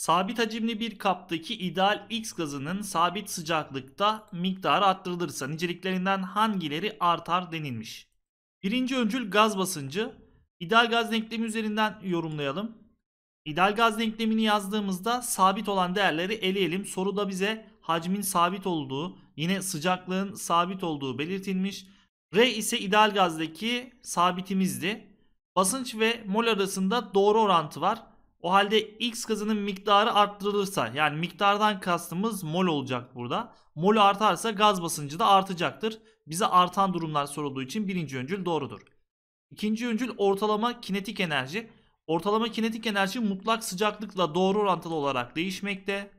Sabit hacimli bir kaptaki ideal X gazının sabit sıcaklıkta miktarı arttırılırsa niceliklerinden hangileri artar denilmiş. Birinci öncül gaz basıncı. İdeal gaz denklemi üzerinden yorumlayalım. İdeal gaz denklemini yazdığımızda sabit olan değerleri eleyelim. Soruda bize hacmin sabit olduğu, yine sıcaklığın sabit olduğu belirtilmiş. R ise ideal gazdaki sabitimizdi. Basınç ve mol arasında doğru orantı var. O halde x gazının miktarı arttırılırsa yani miktardan kastımız mol olacak burada. Mol artarsa gaz basıncı da artacaktır. Bize artan durumlar sorulduğu için birinci öncül doğrudur. İkinci öncül ortalama kinetik enerji. Ortalama kinetik enerji mutlak sıcaklıkla doğru orantılı olarak değişmekte.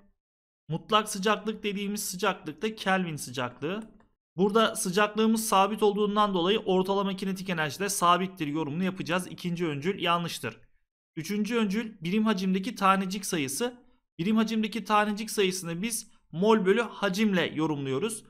Mutlak sıcaklık dediğimiz sıcaklık da Kelvin sıcaklığı. Burada sıcaklığımız sabit olduğundan dolayı ortalama kinetik enerji de sabittir yorumunu yapacağız. İkinci öncül yanlıştır. Üçüncü öncül birim hacimdeki tanecik sayısı. Birim hacimdeki tanecik sayısını biz mol bölü hacimle yorumluyoruz.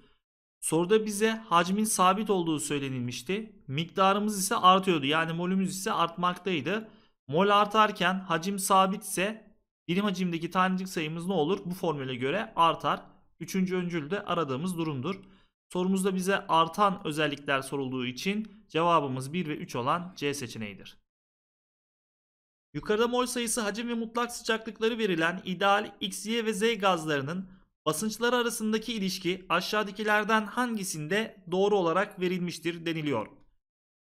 Soruda bize hacmin sabit olduğu söylenilmişti. Miktarımız ise artıyordu. Yani molümüz ise artmaktaydı. Mol artarken hacim sabit ise birim hacimdeki tanecik sayımız ne olur? Bu formüle göre artar. Üçüncü öncül de aradığımız durumdur. Sorumuzda bize artan özellikler sorulduğu için cevabımız 1 ve 3 olan C seçeneğidir. Yukarıda mol sayısı, hacim ve mutlak sıcaklıkları verilen ideal X, Y ve Z gazlarının basınçları arasındaki ilişki aşağıdakilerden hangisinde doğru olarak verilmiştir deniliyor.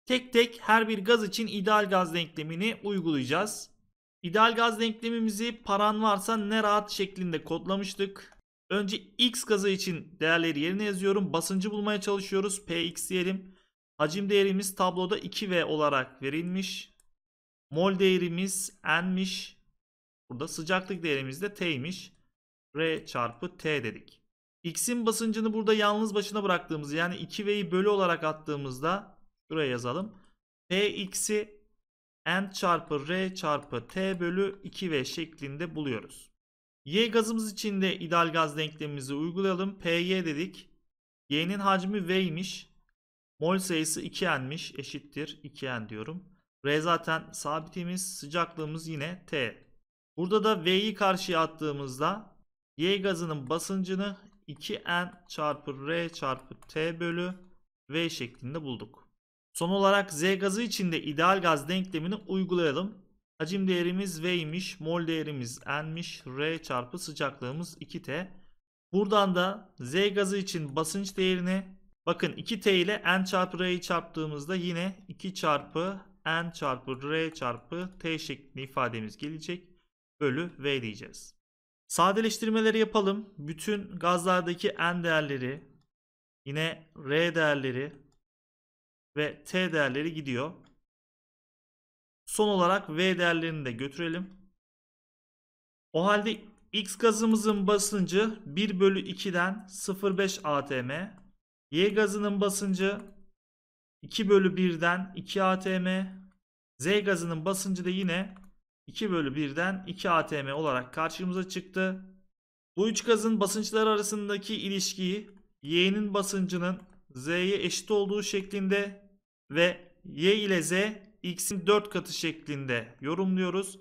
Tek tek her bir gaz için ideal gaz denklemini uygulayacağız. İdeal gaz denklemimizi paran varsa ne rahat şeklinde kodlamıştık. Önce X gazı için değerleri yerine yazıyorum. Basıncı bulmaya çalışıyoruz. Px diyelim. Hacim değerimiz tabloda 2V olarak verilmiş. Mol değerimiz N'miş. Burada sıcaklık değerimiz de T'ymiş. R çarpı T dedik. X'in basıncını burada yalnız başına bıraktığımız yani 2V'yi bölü olarak attığımızda şuraya yazalım. Px'i N çarpı R çarpı T bölü 2V şeklinde buluyoruz. Y gazımız için de ideal gaz denklemimizi uygulayalım. PY dedik. Y'nin hacmi V'ymiş. Mol sayısı 2N'miş. Eşittir 2N diyorum. R zaten sabitimiz. Sıcaklığımız yine T. Burada da V'yi karşıya attığımızda Y gazının basıncını 2N çarpı R çarpı T bölü V şeklinde bulduk. Son olarak Z gazı için de ideal gaz denklemini uygulayalım. Hacim değerimiz V'ymiş, mol değerimiz N'miş, R çarpı sıcaklığımız 2T. Buradan da Z gazı için basınç değerini bakın 2T ile N çarpı R'yi çarptığımızda yine 2 çarpı n çarpı r çarpı t şeklinde ifademiz gelecek. Bölü v diyeceğiz. Sadeleştirmeleri yapalım. Bütün gazlardaki n değerleri yine r değerleri ve t değerleri gidiyor. Son olarak v değerlerini de götürelim. O halde X gazımızın basıncı 1 bölü 2'den 0,5 atm. Y gazının basıncı 2 bölü 1'den 2 atm. Z gazının basıncı da yine 2 bölü 1'den 2 atm olarak karşımıza çıktı. Bu üç gazın basınçları arasındaki ilişkiyi y'nin basıncının z'ye eşit olduğu şeklinde ve y ile z x'in 4 katı şeklinde yorumluyoruz.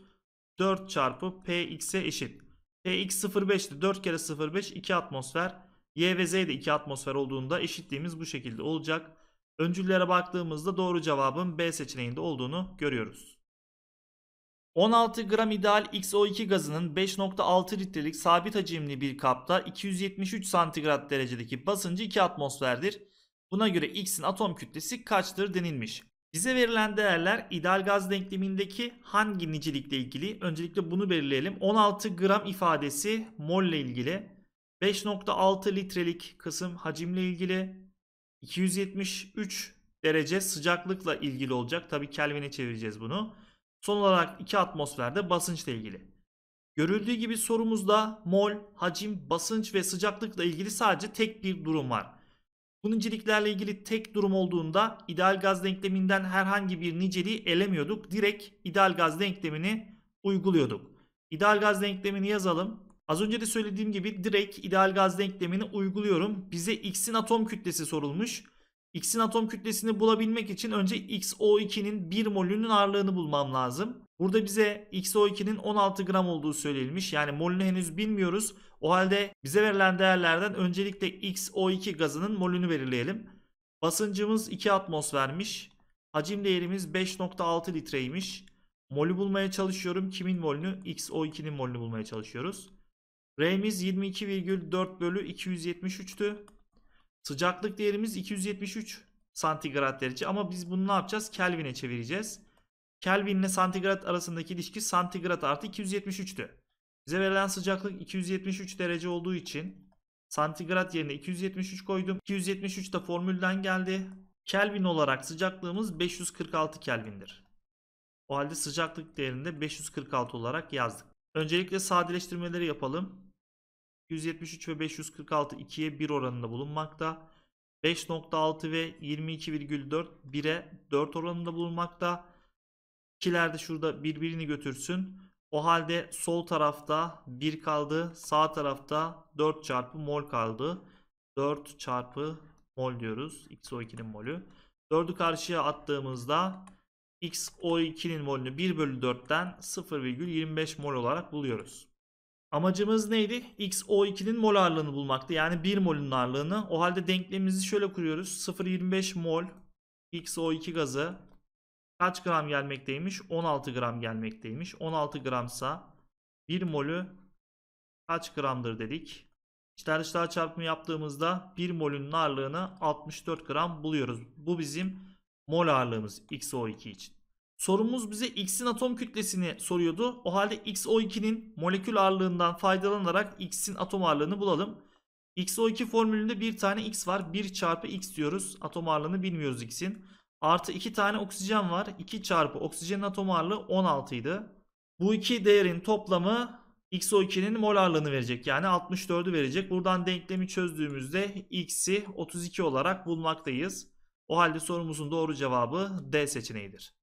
4 çarpı px'e eşit. px 0,5'ti. 4 kere 0,5 2 atmosfer. y ve z de 2 atmosfer olduğunda eşitliğimiz bu şekilde olacak. Öncüllere baktığımızda doğru cevabın B seçeneğinde olduğunu görüyoruz. 16 gram ideal XO2 gazının 5.6 litrelik sabit hacimli bir kapta 273 santigrat derecedeki basıncı 2 atmosferdir. Buna göre X'in atom kütlesi kaçtır denilmiş. Bize verilen değerler ideal gaz denklemindeki hangi nicelikle ilgili? Öncelikle bunu belirleyelim. 16 gram ifadesi mol ile ilgili. 5.6 litrelik kısım hacimle ilgili. 273 derece sıcaklıkla ilgili olacak. Tabi Kelvin'e çevireceğiz bunu. Son olarak 2 atmosferde basınçla ilgili. Görüldüğü gibi sorumuzda mol, hacim, basınç ve sıcaklıkla ilgili sadece tek bir durum var. Bu niceliklerle ilgili tek durum olduğunda ideal gaz denkleminden herhangi bir niceliği elemiyorduk. Direkt ideal gaz denklemini uyguluyorduk. İdeal gaz denklemini yazalım. Az önce de söylediğim gibi direkt ideal gaz denklemini uyguluyorum. Bize X'in atom kütlesi sorulmuş. X'in atom kütlesini bulabilmek için önce XO2'nin 1 molünün ağırlığını bulmam lazım. Burada bize XO2'nin 16 gram olduğu söylenmiş. Yani molünü henüz bilmiyoruz. O halde bize verilen değerlerden öncelikle XO2 gazının molünü belirleyelim. Basıncımız 2 atmosfermiş. Hacim değerimiz 5.6 litreymiş. Molü bulmaya çalışıyorum. Kimin molünü? XO2'nin molünü bulmaya çalışıyoruz. R'miz 22,4 bölü 273'tü. Sıcaklık değerimiz 273 santigrat derece ama biz bunu ne yapacağız? Kelvin'e çevireceğiz. Kelvin ile santigrat arasındaki ilişki santigrat artı 273'tü. Bize verilen sıcaklık 273 derece olduğu için santigrat yerine 273 koydum. 273 de formülden geldi. Kelvin olarak sıcaklığımız 546 Kelvin'dir. O halde sıcaklık değerinde 546 olarak yazdık. Öncelikle sadeleştirmeleri yapalım. 173 ve 546 2'ye 1 oranında bulunmakta. 5.6 ve 22,4 1'e 4 oranında bulunmakta. İkiler de şurada birbirini götürsün. O halde sol tarafta 1 kaldı. Sağ tarafta 4 çarpı mol kaldı. 4 çarpı mol diyoruz. XO2'nin molü. 4'ü karşıya attığımızda XO2'nin molünü 1 bölü 4'ten 0,25 mol olarak buluyoruz. Amacımız neydi? XO2'nin mol ağırlığını bulmaktı. Yani 1 molun ağırlığını. O halde denklemimizi şöyle kuruyoruz. 0.25 mol XO2 gazı kaç gram gelmekteymiş? 16 gram gelmekteymiş. 16 gramsa 1 molü kaç gramdır dedik. İçler dışlar çarpımı yaptığımızda 1 molün ağırlığını 64 gram buluyoruz. Bu bizim mol ağırlığımız XO2 için. Sorumuz bize X'in atom kütlesini soruyordu. O halde XO2'nin molekül ağırlığından faydalanarak X'in atom ağırlığını bulalım. XO2 formülünde bir tane X var. 1 çarpı X diyoruz. Atom ağırlığını bilmiyoruz X'in. Artı 2 tane oksijen var. 2 çarpı oksijenin atom ağırlığı 16 idi. Bu iki değerin toplamı XO2'nin mol ağırlığını verecek. Yani 64'ü verecek. Buradan denklemi çözdüğümüzde X'i 32 olarak bulmaktayız. O halde sorumuzun doğru cevabı D seçeneğidir.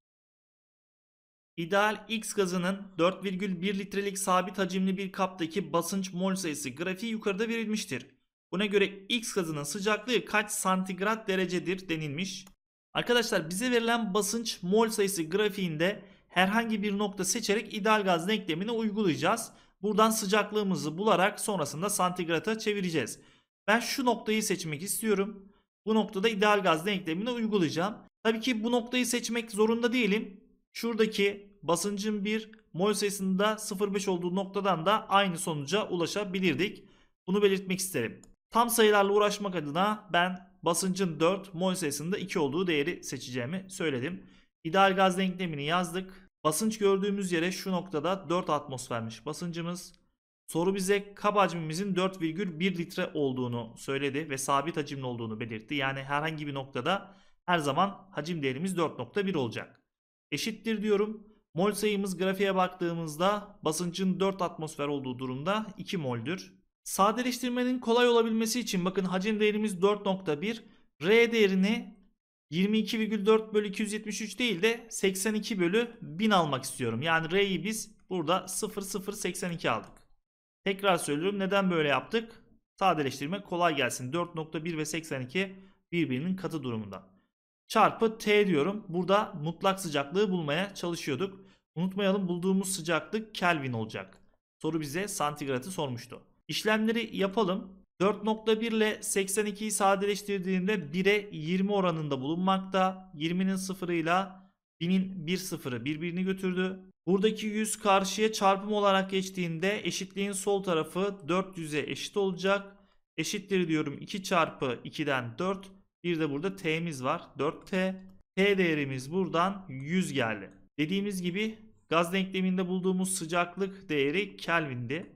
İdeal X gazının 4,1 litrelik sabit hacimli bir kaptaki basınç mol sayısı grafiği yukarıda verilmiştir. Buna göre X gazının sıcaklığı kaç santigrat derecedir denilmiş. Arkadaşlar bize verilen basınç mol sayısı grafiğinde herhangi bir nokta seçerek ideal gaz denklemini uygulayacağız. Buradan sıcaklığımızı bularak sonrasında santigrata çevireceğiz. Ben şu noktayı seçmek istiyorum. Bu noktada ideal gaz denklemini uygulayacağım. Tabii ki bu noktayı seçmek zorunda değilim. Şuradaki basıncın bir mol sayısında 0.5 olduğu noktadan da aynı sonuca ulaşabilirdik. Bunu belirtmek isterim. Tam sayılarla uğraşmak adına ben basıncın 4 mol sayısında 2 olduğu değeri seçeceğimi söyledim. İdeal gaz denklemini yazdık. Basınç gördüğümüz yere şu noktada 4 atmosfermiş basıncımız. Soru bize kap hacmimizin 4,1 litre olduğunu söyledi ve sabit hacimli olduğunu belirtti. Yani herhangi bir noktada her zaman hacim değerimiz 4.1 olacak eşittir diyorum. Mol sayımız grafiğe baktığımızda basıncın 4 atmosfer olduğu durumda 2 moldür. Sadeleştirmenin kolay olabilmesi için bakın hacim değerimiz 4.1. R değerini 22,4 bölü 273 değil de 82 bölü 1000 almak istiyorum. Yani R'yi biz burada 0082 aldık. Tekrar söylüyorum neden böyle yaptık? Sadeleştirme kolay gelsin. 4.1 ve 82 birbirinin katı durumunda çarpı T diyorum. Burada mutlak sıcaklığı bulmaya çalışıyorduk. Unutmayalım bulduğumuz sıcaklık Kelvin olacak. Soru bize santigratı sormuştu. İşlemleri yapalım. 4.1 ile 82'yi sadeleştirdiğinde 1'e 20 oranında bulunmakta. 20'nin sıfırıyla 1000'in bir sıfırı birbirini götürdü. Buradaki 100 karşıya çarpım olarak geçtiğinde eşitliğin sol tarafı 400'e eşit olacak. Eşittir diyorum 2 çarpı 2'den 4 bir de burada T'miz var. 4T. T değerimiz buradan 100 geldi. Dediğimiz gibi gaz denkleminde bulduğumuz sıcaklık değeri Kelvin'di.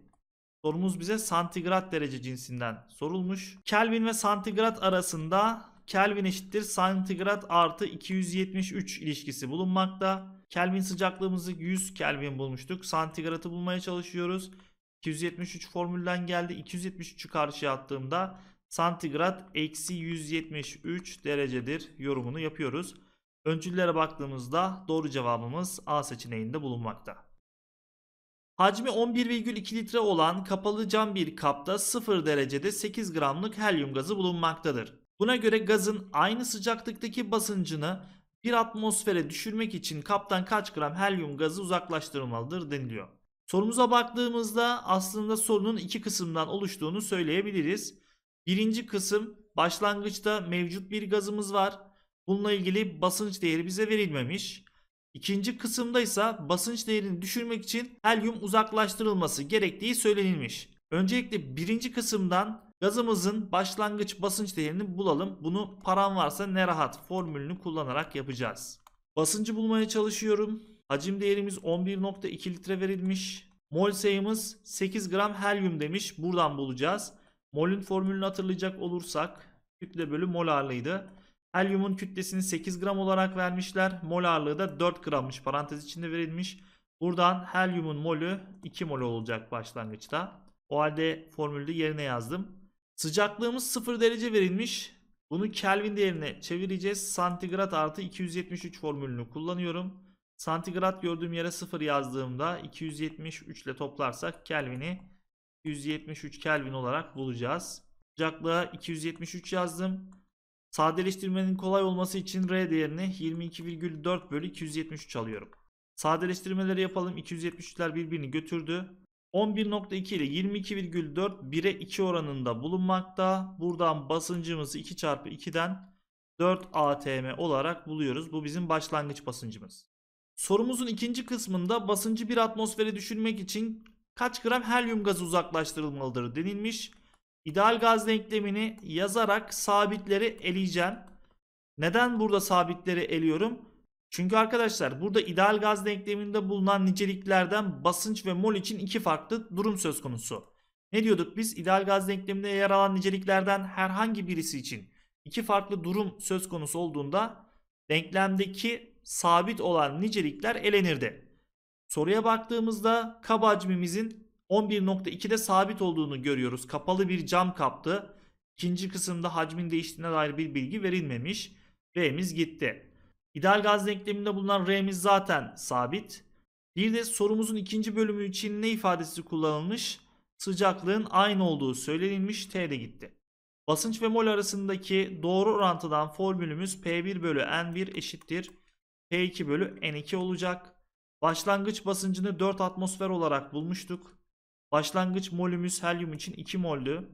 Sorumuz bize santigrat derece cinsinden sorulmuş. Kelvin ve santigrat arasında Kelvin eşittir santigrat artı 273 ilişkisi bulunmakta. Kelvin sıcaklığımızı 100 Kelvin bulmuştuk. Santigratı bulmaya çalışıyoruz. 273 formülden geldi. 273'ü karşıya attığımda santigrat eksi 173 derecedir yorumunu yapıyoruz. Öncüllere baktığımızda doğru cevabımız A seçeneğinde bulunmakta. Hacmi 11,2 litre olan kapalı cam bir kapta 0 derecede 8 gramlık helyum gazı bulunmaktadır. Buna göre gazın aynı sıcaklıktaki basıncını bir atmosfere düşürmek için kaptan kaç gram helyum gazı uzaklaştırılmalıdır deniliyor. Sorumuza baktığımızda aslında sorunun iki kısımdan oluştuğunu söyleyebiliriz. Birinci kısım başlangıçta mevcut bir gazımız var. Bununla ilgili basınç değeri bize verilmemiş. İkinci kısımda ise basınç değerini düşürmek için helyum uzaklaştırılması gerektiği söylenilmiş. Öncelikle birinci kısımdan gazımızın başlangıç basınç değerini bulalım. Bunu param varsa ne rahat formülünü kullanarak yapacağız. Basıncı bulmaya çalışıyorum. Hacim değerimiz 11.2 litre verilmiş. Mol sayımız 8 gram helyum demiş. Buradan bulacağız. Mol'ün formülünü hatırlayacak olursak kütle bölü mol ağırlığıydı. Helyumun kütlesini 8 gram olarak vermişler. Mol ağırlığı da 4 grammış parantez içinde verilmiş. Buradan helyumun molü 2 mol olacak başlangıçta. O halde formülü yerine yazdım. Sıcaklığımız 0 derece verilmiş. Bunu Kelvin değerine çevireceğiz. Santigrat artı 273 formülünü kullanıyorum. Santigrat gördüğüm yere 0 yazdığımda 273 ile toplarsak Kelvin'i 273 Kelvin olarak bulacağız. Sıcaklığa 273 yazdım. Sadeleştirmenin kolay olması için R değerini 22,4 bölü 273 alıyorum. Sadeleştirmeleri yapalım. 273'ler birbirini götürdü. 11.2 ile 22,4 1'e 2 oranında bulunmakta. Buradan basıncımızı 2 çarpı 2'den 4 atm olarak buluyoruz. Bu bizim başlangıç basıncımız. Sorumuzun ikinci kısmında basıncı bir atmosfere düşürmek için kaç gram helyum gazı uzaklaştırılmalıdır denilmiş. İdeal gaz denklemini yazarak sabitleri eleyeceğim. Neden burada sabitleri eliyorum? Çünkü arkadaşlar burada ideal gaz denkleminde bulunan niceliklerden basınç ve mol için iki farklı durum söz konusu. Ne diyorduk biz? İdeal gaz denkleminde yer alan niceliklerden herhangi birisi için iki farklı durum söz konusu olduğunda denklemdeki sabit olan nicelikler elenirdi. Soruya baktığımızda kap hacmimizin 11.2'de sabit olduğunu görüyoruz. Kapalı bir cam kaptı. İkinci kısımda hacmin değiştiğine dair bir bilgi verilmemiş. R'miz gitti. İdeal gaz denkleminde bulunan R'miz zaten sabit. Bir de sorumuzun ikinci bölümü için ne ifadesi kullanılmış? Sıcaklığın aynı olduğu söylenilmiş. T de gitti. Basınç ve mol arasındaki doğru orantıdan formülümüz P1 bölü N1 eşittir. P2 bölü N2 olacak. Başlangıç basıncını 4 atmosfer olarak bulmuştuk. Başlangıç molümüz helyum için 2 mollü.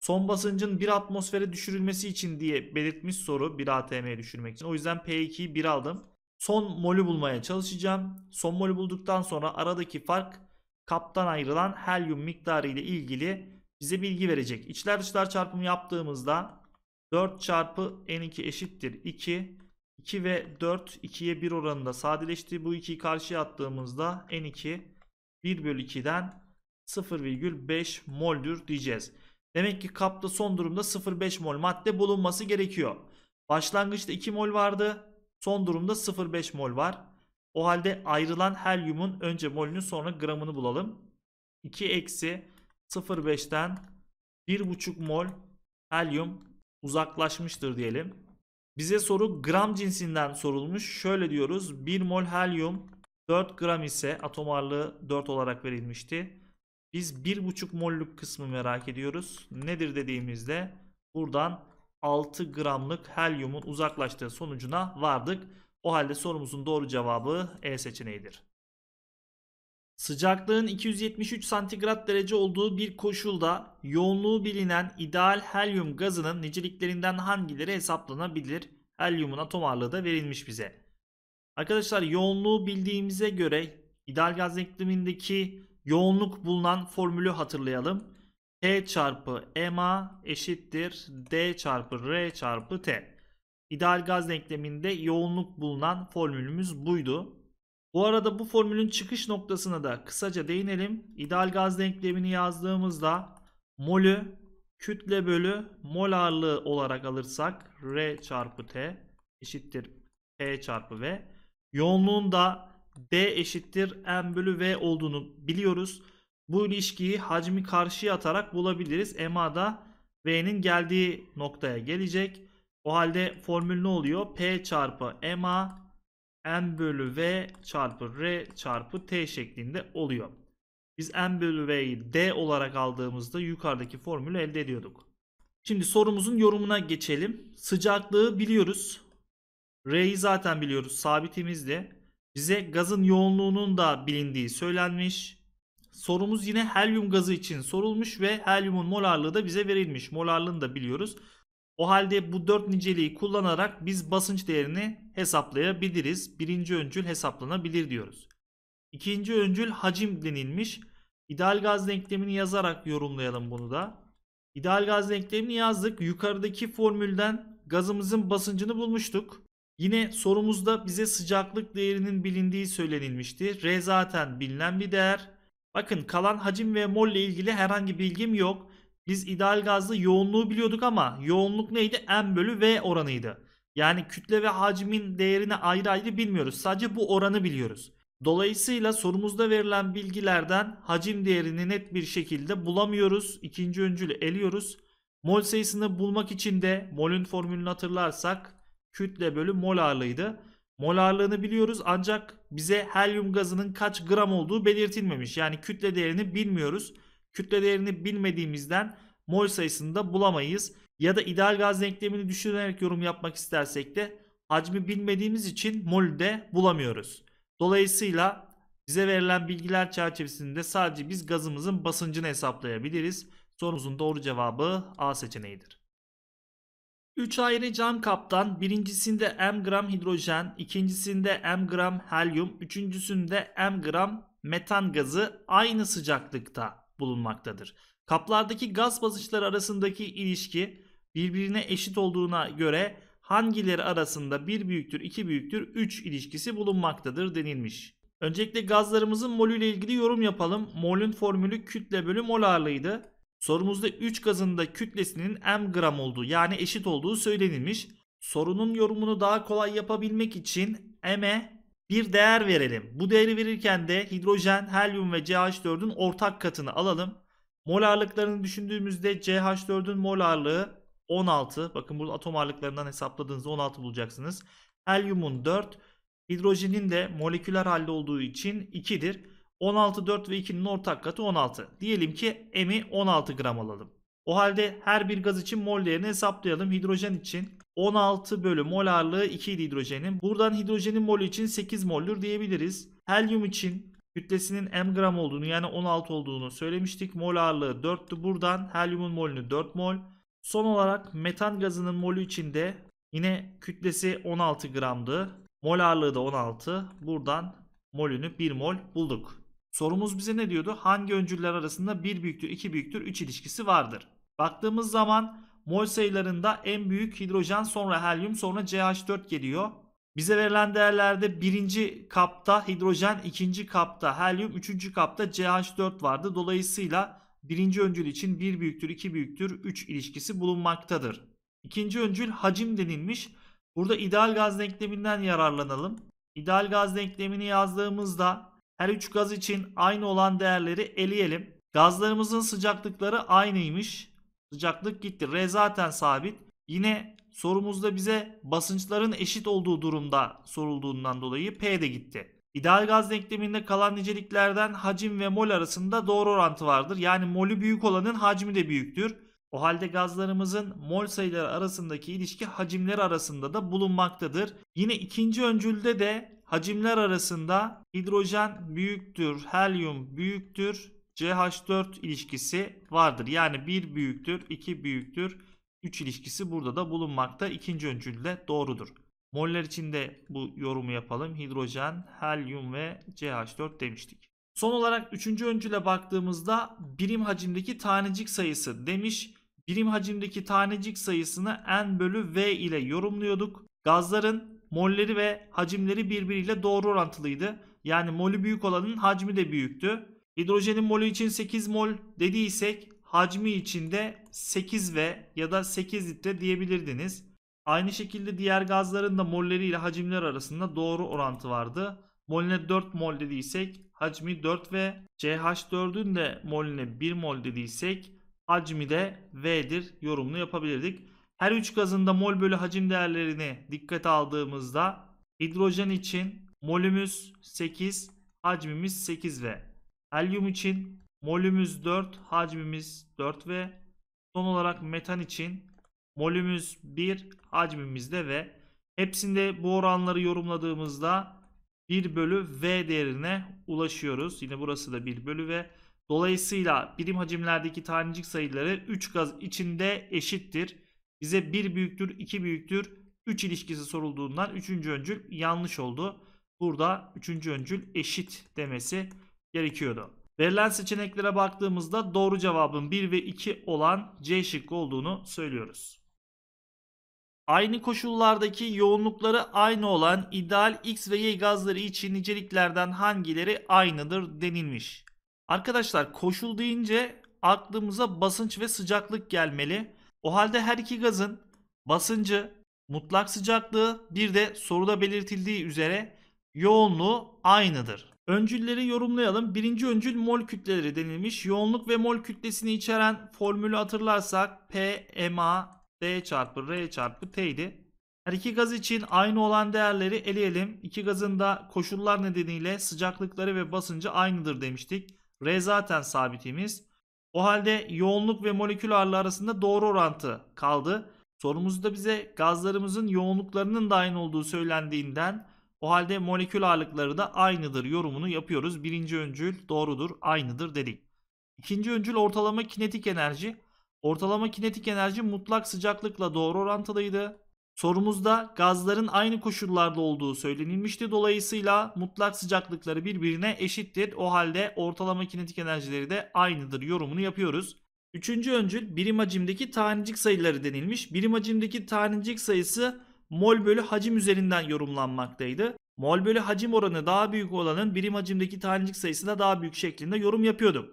Son basıncın 1 atmosfere düşürülmesi için diye belirtmiş soru 1 atm'ye düşürmek için. O yüzden P2'yi 1 aldım. Son molü bulmaya çalışacağım. Son molü bulduktan sonra aradaki fark kaptan ayrılan helyum miktarı ile ilgili bize bilgi verecek. İçler dışlar çarpımı yaptığımızda 4 çarpı N2 eşittir 2. 2 ve 4 2'ye 1 oranında sadeleşti. Bu 2'yi karşıya attığımızda N2 1 bölü 2'den 0,5 moldür diyeceğiz. Demek ki kapta son durumda 0,5 mol madde bulunması gerekiyor. Başlangıçta 2 mol vardı. Son durumda 0,5 mol var. O halde ayrılan helyumun önce molünü sonra gramını bulalım. 2 eksi 0,5'ten 1,5 mol helyum uzaklaşmıştır diyelim. Bize soru gram cinsinden sorulmuş. Şöyle diyoruz. 1 mol helyum 4 gram ise atom ağırlığı 4 olarak verilmişti. Biz 1,5 mollük kısmı merak ediyoruz. Nedir dediğimizde buradan 6 gramlık helyumun uzaklaştığı sonucuna vardık. O halde sorumuzun doğru cevabı E seçeneğidir. Sıcaklığın 273 santigrat derece olduğu bir koşulda yoğunluğu bilinen ideal helyum gazının niceliklerinden hangileri hesaplanabilir? Helyumun atom ağırlığı da verilmiş bize. Arkadaşlar yoğunluğu bildiğimize göre ideal gaz denklemindeki yoğunluk bulunan formülü hatırlayalım. T çarpı MA eşittir D çarpı R çarpı T. İdeal gaz denkleminde yoğunluk bulunan formülümüz buydu. Bu arada bu formülün çıkış noktasına da kısaca değinelim. İdeal gaz denklemini yazdığımızda molü kütle bölü mol ağırlığı olarak alırsak R çarpı T eşittir P e çarpı V. Yoğunluğun da D eşittir M bölü V olduğunu biliyoruz. Bu ilişkiyi hacmi karşıya atarak bulabiliriz. MA da V'nin geldiği noktaya gelecek. O halde formül ne oluyor? P çarpı MA m bölü v çarpı r çarpı t şeklinde oluyor. Biz m bölü v'yi d olarak aldığımızda yukarıdaki formülü elde ediyorduk. Şimdi sorumuzun yorumuna geçelim. Sıcaklığı biliyoruz. R'yi zaten biliyoruz sabitimizde. Bize gazın yoğunluğunun da bilindiği söylenmiş. Sorumuz yine helyum gazı için sorulmuş ve helyumun molarlığı da bize verilmiş. Molarlığını da biliyoruz. O halde bu dört niceliği kullanarak biz basınç değerini hesaplayabiliriz. Birinci öncül hesaplanabilir diyoruz. İkinci öncül hacim denilmiş. İdeal gaz denklemini yazarak yorumlayalım bunu da. İdeal gaz denklemini yazdık. Yukarıdaki formülden gazımızın basıncını bulmuştuk. Yine sorumuzda bize sıcaklık değerinin bilindiği söylenilmişti. R zaten bilinen bir değer. Bakın kalan hacim ve mol ile ilgili herhangi bilgim yok. Biz ideal gazda yoğunluğu biliyorduk ama yoğunluk neydi? M bölü V oranıydı. Yani kütle ve hacmin değerini ayrı ayrı bilmiyoruz. Sadece bu oranı biliyoruz. Dolayısıyla sorumuzda verilen bilgilerden hacim değerini net bir şekilde bulamıyoruz. İkinci öncülü eliyoruz. Mol sayısını bulmak için de molün formülünü hatırlarsak kütle bölü mol ağırlığıydı. Mol ağırlığını biliyoruz ancak bize helyum gazının kaç gram olduğu belirtilmemiş. Yani kütle değerini bilmiyoruz. Kütle değerini bilmediğimizden mol sayısını da bulamayız. Ya da ideal gaz denklemini düşünerek yorum yapmak istersek de hacmi bilmediğimiz için mol de bulamıyoruz. Dolayısıyla bize verilen bilgiler çerçevesinde sadece biz gazımızın basıncını hesaplayabiliriz. Sorumuzun doğru cevabı A seçeneğidir. 3 ayrı cam kaptan birincisinde m gram hidrojen, ikincisinde m gram helyum, üçüncüsünde m gram metan gazı aynı sıcaklıkta bulunmaktadır. Kaplardaki gaz basınçları arasındaki ilişki birbirine eşit olduğuna göre hangileri arasında 1 büyüktür 2 büyüktür 3 ilişkisi bulunmaktadır denilmiş. Öncelikle gazlarımızın molü ile ilgili yorum yapalım. Mol'ün formülü kütle bölü mol ağırlığıydı. Sorumuzda 3 gazın da kütlesinin m gram olduğu yani eşit olduğu söylenilmiş. Sorunun yorumunu daha kolay yapabilmek için m'e bir değer verelim. Bu değeri verirken de hidrojen, helyum ve CH4'ün ortak katını alalım. Mol ağırlıklarını düşündüğümüzde CH4'ün mol ağırlığı 16. Bakın burada atom ağırlıklarından hesapladığınızda 16 bulacaksınız. Helyumun 4, hidrojenin de moleküler halde olduğu için 2'dir. 16, 4 ve 2'nin ortak katı 16. Diyelim ki M'i 16 gram alalım. O halde her bir gaz için mol değerini hesaplayalım. Hidrojen için 16 bölü mol ağırlığı 2 idi hidrojenin. Buradan hidrojenin molü için 8 moldür diyebiliriz. Helyum için kütlesinin m gram olduğunu yani 16 olduğunu söylemiştik. Mol ağırlığı 4'tü buradan. Helyumun molünü 4 mol. Son olarak metan gazının molü için de yine kütlesi 16 gramdı. Mol ağırlığı da 16. Buradan molünü 1 mol bulduk. Sorumuz bize ne diyordu? Hangi öncüller arasında 1 büyüktür, 2 büyüktür, 3 ilişkisi vardır? Baktığımız zaman mol sayılarında en büyük hidrojen sonra helyum sonra CH4 geliyor. Bize verilen değerlerde birinci kapta hidrojen, ikinci kapta helyum, üçüncü kapta CH4 vardı. Dolayısıyla birinci öncül için bir büyüktür, iki büyüktür, üç ilişkisi bulunmaktadır. İkinci öncül hacim denilmiş. Burada ideal gaz denkleminden yararlanalım. İdeal gaz denklemini yazdığımızda her üç gaz için aynı olan değerleri eleyelim. Gazlarımızın sıcaklıkları aynıymış. Sıcaklık gitti. R zaten sabit. Yine sorumuzda bize basınçların eşit olduğu durumda sorulduğundan dolayı P de gitti. İdeal gaz denkleminde kalan niceliklerden hacim ve mol arasında doğru orantı vardır. Yani molü büyük olanın hacmi de büyüktür. O halde gazlarımızın mol sayıları arasındaki ilişki hacimler arasında da bulunmaktadır. Yine ikinci öncülde de hacimler arasında hidrojen büyüktür, helyum büyüktür, CH4 ilişkisi vardır. Yani 1 büyüktür, 2 büyüktür, 3 ilişkisi burada da bulunmakta. İkinci öncül de doğrudur. Moller için de bu yorumu yapalım. Hidrojen, helyum ve CH4 demiştik. Son olarak üçüncü öncüle baktığımızda birim hacimdeki tanecik sayısı demiş. Birim hacimdeki tanecik sayısını n bölü v ile yorumluyorduk. Gazların molleri ve hacimleri birbiriyle doğru orantılıydı. Yani molü büyük olanın hacmi de büyüktü. Hidrojenin molü için 8 mol dediysek hacmi için de 8 ve ya da 8 litre diyebilirdiniz. Aynı şekilde diğer gazların da molleri ile hacimler arasında doğru orantı vardı. Molüne 4 mol dediysek hacmi 4 ve CH4'ün de molüne 1 mol dediysek hacmi de V'dir yorumunu yapabilirdik. Her üç gazında mol bölü hacim değerlerini dikkate aldığımızda hidrojen için molümüz 8, hacmimiz 8 ve Helyum için molümüz 4, hacmimiz 4 ve son olarak metan için molümüz 1, hacmimizde ve hepsinde bu oranları yorumladığımızda 1 bölü V değerine ulaşıyoruz. Yine burası da 1 bölü V. Dolayısıyla birim hacimlerdeki tanecik sayıları 3 gaz içinde eşittir. Bize 1 büyüktür, 2 büyüktür, 3 ilişkisi sorulduğundan 3. öncül yanlış oldu. Burada 3. öncül eşit demesi gerekiyordu. Verilen seçeneklere baktığımızda doğru cevabın 1 ve 2 olan C şıkkı olduğunu söylüyoruz. Aynı koşullardaki yoğunlukları aynı olan ideal X ve Y gazları için niceliklerden hangileri aynıdır denilmiş. Arkadaşlar koşul deyince aklımıza basınç ve sıcaklık gelmeli. O halde her iki gazın basıncı, mutlak sıcaklığı bir de soruda belirtildiği üzere yoğunluğu aynıdır. Öncülleri yorumlayalım. Birinci öncül mol kütleleri denilmiş. Yoğunluk ve mol kütlesini içeren formülü hatırlarsak P, e, MA, D çarpı R çarpı T idi. Her iki gaz için aynı olan değerleri eleyelim. İki gazın da koşullar nedeniyle sıcaklıkları ve basıncı aynıdır demiştik. R zaten sabitimiz. O halde yoğunluk ve molekül ağırlığı arasında doğru orantı kaldı. Sorumuzda bize gazlarımızın yoğunluklarının da aynı olduğu söylendiğinden o halde molekül ağırlıkları da aynıdır yorumunu yapıyoruz. Birinci öncül doğrudur, aynıdır dedik. İkinci öncül ortalama kinetik enerji. Ortalama kinetik enerji mutlak sıcaklıkla doğru orantılıydı. Sorumuzda gazların aynı koşullarda olduğu söylenilmişti. Dolayısıyla mutlak sıcaklıkları birbirine eşittir. O halde ortalama kinetik enerjileri de aynıdır yorumunu yapıyoruz. Üçüncü öncül birim hacimdeki tanecik sayıları denilmiş. Birim hacimdeki tanecik sayısı mol bölü hacim üzerinden yorumlanmaktaydı. Mol bölü hacim oranı daha büyük olanın birim hacimdeki tanecik sayısı da daha büyük şeklinde yorum yapıyordum.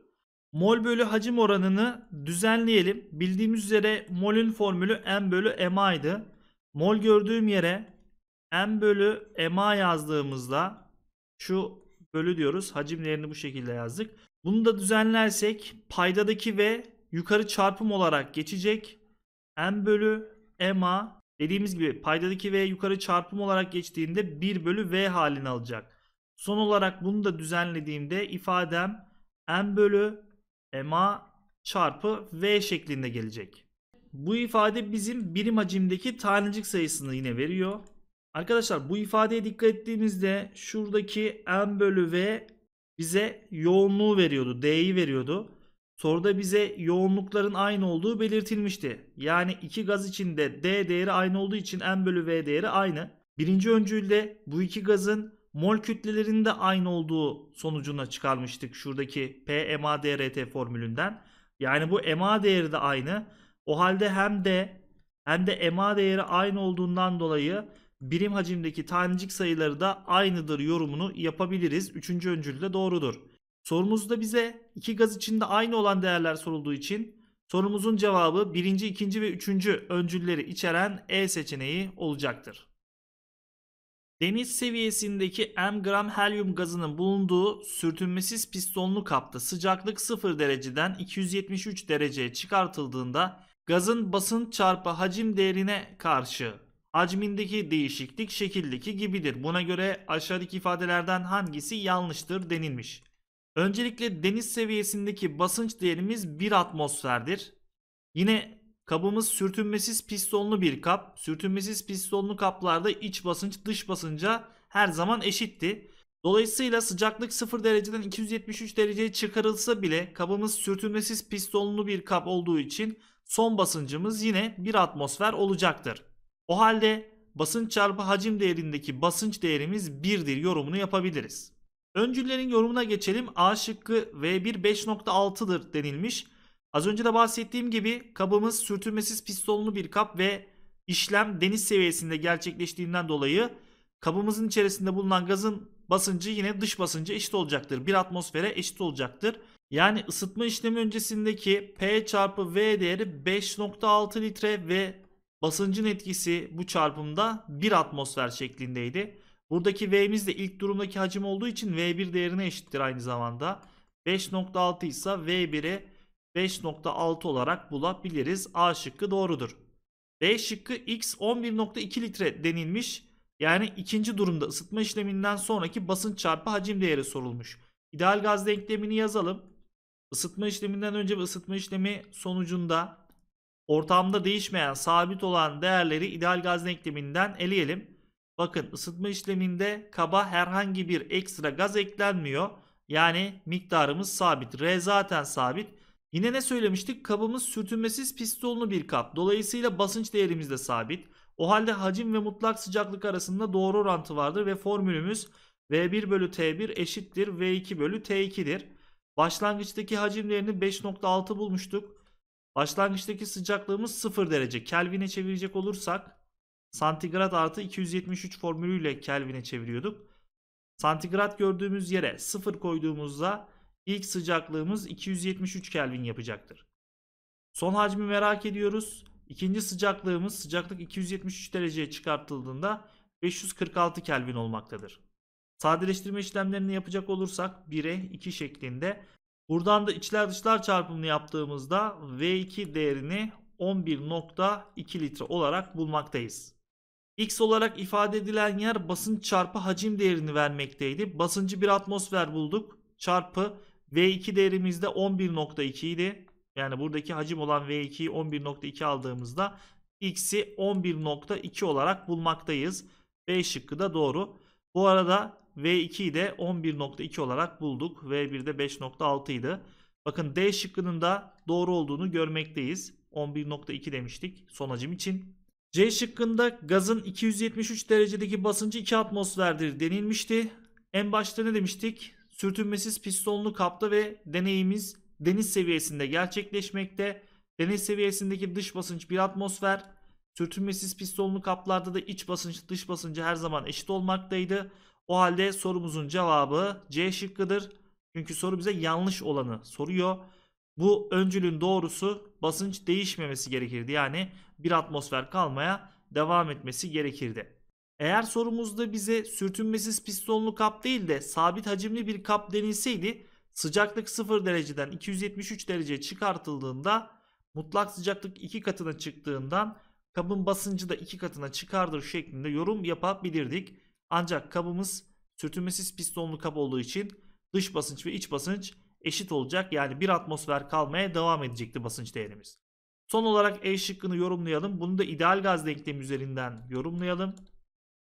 Mol bölü hacim oranını düzenleyelim. Bildiğimiz üzere molün formülü m bölü ma'ydı. Mol gördüğüm yere m bölü ma yazdığımızda şu bölü diyoruz. Hacimlerini bu şekilde yazdık. Bunu da düzenlersek paydadaki ve yukarı çarpım olarak geçecek. m bölü ma Dediğimiz gibi paydadaki v yukarı çarpım olarak geçtiğinde 1 bölü v halini alacak. Son olarak bunu da düzenlediğimde ifadem m bölü ma çarpı v şeklinde gelecek. Bu ifade bizim birim hacimdeki tanecik sayısını yine veriyor. Arkadaşlar bu ifadeye dikkat ettiğimizde şuradaki m bölü v bize yoğunluğu veriyordu. D'yi veriyordu. Soruda bize yoğunlukların aynı olduğu belirtilmişti. Yani iki gaz içinde D değeri aynı olduğu için M bölü V değeri aynı. Birinci öncülde bu iki gazın mol kütlelerinin de aynı olduğu sonucuna çıkarmıştık şuradaki P formülünden. Yani bu MA değeri de aynı. O halde hem D hem de MA değeri aynı olduğundan dolayı birim hacimdeki tanecik sayıları da aynıdır yorumunu yapabiliriz. Üçüncü öncül de doğrudur. Sorumuzda bize iki gaz içinde aynı olan değerler sorulduğu için sorumuzun cevabı birinci, ikinci ve üçüncü öncülleri içeren E seçeneği olacaktır. Deniz seviyesindeki M gram helyum gazının bulunduğu sürtünmesiz pistonlu kapta sıcaklık 0 dereceden 273 dereceye çıkartıldığında gazın basınç çarpı hacim değerine karşı hacmindeki değişiklik şekildeki gibidir. Buna göre aşağıdaki ifadelerden hangisi yanlıştır denilmiş. Öncelikle deniz seviyesindeki basınç değerimiz 1 atmosferdir. Yine kabımız sürtünmesiz pistonlu bir kap. Sürtünmesiz pistonlu kaplarda iç basınç dış basınca her zaman eşitti. Dolayısıyla sıcaklık 0 dereceden 273 dereceye çıkarılsa bile kabımız sürtünmesiz pistonlu bir kap olduğu için son basıncımız yine 1 atmosfer olacaktır. O halde basınç çarpı hacim değerindeki basınç değerimiz 1'dir yorumunu yapabiliriz. Öncüllerin yorumuna geçelim. A şıkkı V1 5.6'dır denilmiş. Az önce de bahsettiğim gibi kabımız sürtünmesiz pistonlu bir kap ve işlem deniz seviyesinde gerçekleştiğinden dolayı kabımızın içerisinde bulunan gazın basıncı yine dış basıncı eşit olacaktır. Bir atmosfere eşit olacaktır. Yani ısıtma işlemi öncesindeki P çarpı V değeri 5.6 litre ve basıncın etkisi bu çarpımda 1 atmosfer şeklindeydi. Buradaki V'miz de ilk durumdaki hacim olduğu için V1 değerine eşittir aynı zamanda. 5.6 ise V1'i 5.6 olarak bulabiliriz. A şıkkı doğrudur. B şıkkı X 11.2 litre denilmiş. Yani ikinci durumda ısıtma işleminden sonraki basınç çarpı hacim değeri sorulmuş. İdeal gaz denklemini yazalım. Isıtma işleminden önce ve ısıtma işlemi sonucunda ortamda değişmeyen sabit olan değerleri ideal gaz denkleminden eleyelim. Bakın ısıtma işleminde kaba herhangi bir ekstra gaz eklenmiyor. Yani miktarımız sabit. R zaten sabit. Yine ne söylemiştik? Kabımız sürtünmesiz pistonlu bir kap. Dolayısıyla basınç değerimiz de sabit. O halde hacim ve mutlak sıcaklık arasında doğru orantı vardır ve formülümüz V1 bölü T1 eşittir V2 bölü T2'dir. Başlangıçtaki hacimlerini 5.6 bulmuştuk. Başlangıçtaki sıcaklığımız 0 derece. Kelvin'e çevirecek olursak santigrat artı 273 formülüyle Kelvin'e çeviriyorduk. Santigrat gördüğümüz yere 0 koyduğumuzda ilk sıcaklığımız 273 Kelvin yapacaktır. Son hacmi merak ediyoruz. İkinci sıcaklığımız sıcaklık 273 dereceye çıkartıldığında 546 Kelvin olmaktadır. Sadeleştirme işlemlerini yapacak olursak 1'e 2 şeklinde. Buradan da içler dışlar çarpımını yaptığımızda V2 değerini 11.2 litre olarak bulmaktayız. X olarak ifade edilen yer basınç çarpı hacim değerini vermekteydi. Basıncı bir atmosfer bulduk. Çarpı V2 değerimizde 11.2 idi. Yani buradaki hacim olan V2'yi 11.2 aldığımızda X'i 11.2 olarak bulmaktayız. B şıkkı da doğru. Bu arada V2'yi de 11.2 olarak bulduk. V1'de 5.6 idi. Bakın D şıkkının da doğru olduğunu görmekteyiz. 11.2 demiştik son hacim için. C şıkkında gazın 273 derecedeki basıncı 2 atmosferdir denilmişti. En başta ne demiştik? Sürtünmesiz pistonlu kapta ve deneyimiz deniz seviyesinde gerçekleşmekte. Deniz seviyesindeki dış basınç 1 atmosfer. Sürtünmesiz pistonlu kaplarda da iç basınç dış basıncı her zaman eşit olmaktaydı. O halde sorumuzun cevabı C şıkkıdır. Çünkü soru bize yanlış olanı soruyor. Bu öncülün doğrusu basınç değişmemesi gerekirdi. Yani bir atmosfer kalmaya devam etmesi gerekirdi. Eğer sorumuzda bize sürtünmesiz pistonlu kap değil de sabit hacimli bir kap denilseydi sıcaklık 0 dereceden 273 dereceye çıkartıldığında mutlak sıcaklık 2 katına çıktığından kabın basıncı da 2 katına çıkardır şeklinde yorum yapabilirdik. Ancak kabımız sürtünmesiz pistonlu kap olduğu için dış basınç ve iç basınç eşit olacak. Yani bir atmosfer kalmaya devam edecekti basınç değerimiz. Son olarak E şıkkını yorumlayalım. Bunu da ideal gaz denklemi üzerinden yorumlayalım.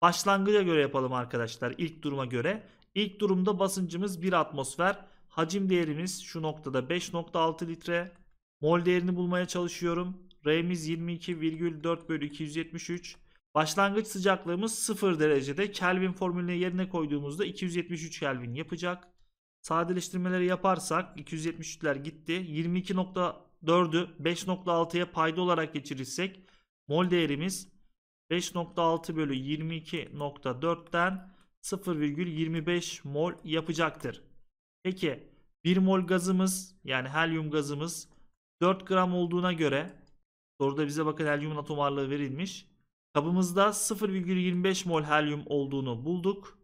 Başlangıca göre yapalım arkadaşlar. ilk duruma göre. İlk durumda basıncımız 1 atmosfer. Hacim değerimiz şu noktada 5.6 litre. Mol değerini bulmaya çalışıyorum. R'miz 22,4 bölü 273. Başlangıç sıcaklığımız 0 derecede. Kelvin formülünü yerine koyduğumuzda 273 Kelvin yapacak. Sadeleştirmeleri yaparsak 273'ler gitti. 22.4'ü 5.6'ya payda olarak geçirirsek mol değerimiz 5.6 bölü 22.4'ten 0,25 mol yapacaktır. Peki 1 mol gazımız yani helyum gazımız 4 gram olduğuna göre soruda bize bakın helyumun atom ağırlığı verilmiş. Kabımızda 0,25 mol helyum olduğunu bulduk.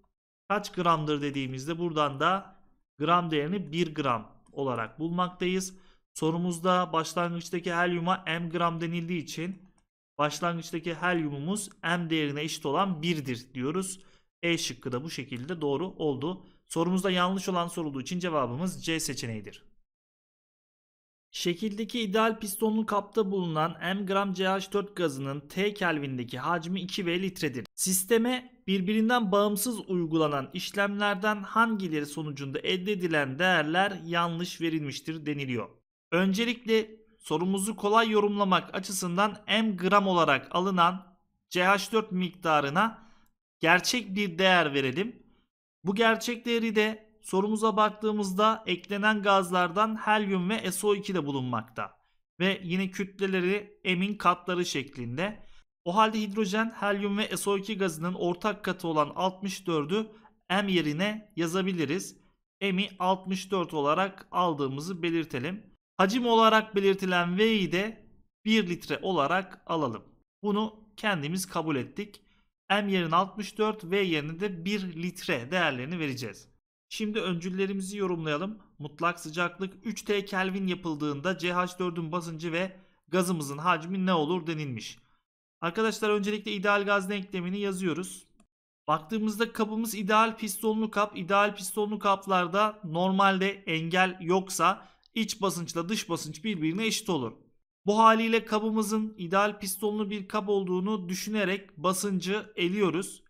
Kaç gramdır dediğimizde buradan da gram değerini 1 gram olarak bulmaktayız. Sorumuzda başlangıçtaki helyuma m gram denildiği için başlangıçtaki helyumumuz m değerine eşit olan 1'dir diyoruz. E şıkkı da bu şekilde doğru oldu. Sorumuzda yanlış olan sorulduğu için cevabımız C seçeneğidir. Şekildeki ideal pistonun kapta bulunan M gram CH4 gazının T Kelvin'deki hacmi 2V litredir. Sisteme birbirinden bağımsız uygulanan işlemlerden hangileri sonucunda elde edilen değerler yanlış verilmiştir deniliyor. Öncelikle sorumuzu kolay yorumlamak açısından M gram olarak alınan CH4 miktarına gerçek bir değer verelim. Bu gerçek değeri de Sorumuza baktığımızda eklenen gazlardan helyum ve SO2 de bulunmakta. Ve yine kütleleri emin katları şeklinde. O halde hidrojen, helyum ve SO2 gazının ortak katı olan 64'ü M yerine yazabiliriz. M'i 64 olarak aldığımızı belirtelim. Hacim olarak belirtilen V'yi de 1 litre olarak alalım. Bunu kendimiz kabul ettik. M yerine 64, V yerine de 1 litre değerlerini vereceğiz. Şimdi öncüllerimizi yorumlayalım. Mutlak sıcaklık 3T Kelvin yapıldığında CH4'ün basıncı ve gazımızın hacmi ne olur denilmiş. Arkadaşlar öncelikle ideal gaz denklemini yazıyoruz. Baktığımızda kabımız ideal pistonlu kap. İdeal pistonlu kaplarda normalde engel yoksa iç basınçla dış basınç birbirine eşit olur. Bu haliyle kabımızın ideal pistonlu bir kap olduğunu düşünerek basıncı eliyoruz.